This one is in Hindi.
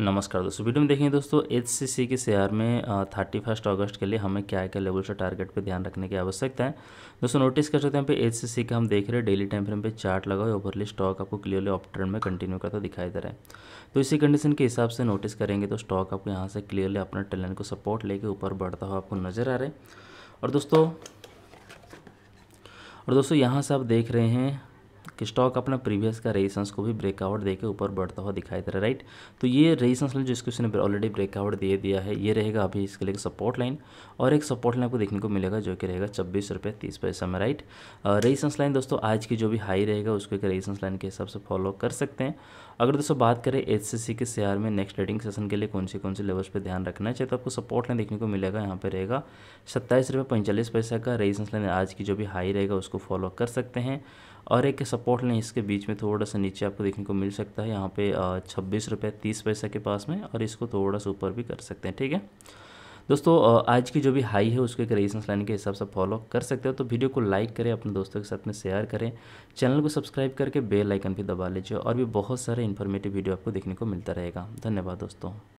नमस्कार दोस्तों वीडियो में देखेंगे दोस्तों एच के शेयर में थर्टी फर्स्ट अगस्त के लिए हमें क्या क्या लेवल से टारगेट पे ध्यान रखने की आवश्यकता है दोस्तों नोटिस कर सकते हैं पे एच का हम देख रहे हैं डेली टाइम फ्रेम पे चार्ट लगा हुआ ओवरली स्टॉक आपको क्लियरली ऑफ ट्रेंड में कंटिन्यू करता दिखाई दे रहा है तो इसी कंडीशन के हिसाब से नोटिस करेंगे तो स्टॉक आपको यहाँ से क्लियरली अपने टैलेंट को सपोर्ट लेके ऊपर बढ़ता हुआ आपको नजर आ रहा है और दोस्तों और दोस्तों यहाँ से आप देख रहे हैं कि स्टॉक अपना प्रीवियस का रेजिस्टेंस को भी ब्रेकआउट देके ऊपर बढ़ता हुआ दिखाई दे रहा है राइट तो ये रेजिस्टेंस लाइन जिसको इसने ऑलरेडी ब्रेकआउट दे दिया है ये रहेगा अभी इसके लिए सपोर्ट लाइन और एक सपोर्ट लाइन आपको देखने को मिलेगा जो कि रहेगा छब्बीस रुपये तीस पैसा में राइट रेजिस्टेंस लाइन दोस्तों आज की जो भी हाई रहेगा उसको एक रेजिस्टेंस लाइन के हिसाब से फॉलो कर सकते हैं अगर दोस्तों बात करें एच के शेयर में नेक्स्ट ट्रेडिंग सेशन के लिए कौन से कौन से लेवल्स पर ध्यान रखना चाहिए तो आपको सपोर्ट लाइन देखने को मिलेगा यहाँ पर रहेगा सत्ताईस रुपये पैंतालीस पैसा का रेजिस्टेंस लाइन आज की जो भी हाई रहेगा उसको फॉलो कर सकते हैं और एक सपोर्ट लाइन इसके बीच में थोड़ा सा नीचे आपको देखने को मिल सकता है यहाँ पे छब्बीस रुपये तीस पैसा के पास में और इसको थोड़ा सा ऊपर भी कर सकते हैं ठीक है दोस्तों आज की जो भी हाई है उसको एक रेजिस्टेंस लाइन के हिसाब से फॉलो कर सकते हो तो वीडियो को लाइक करें अपने दोस्तों के साथ में शेयर करें चैनल को सब्सक्राइब करके बेल आइकन भी दबा लीजिए और भी बहुत सारे इन्फॉर्मेटिव वीडियो आपको देखने को मिलता रहेगा धन्यवाद दोस्तों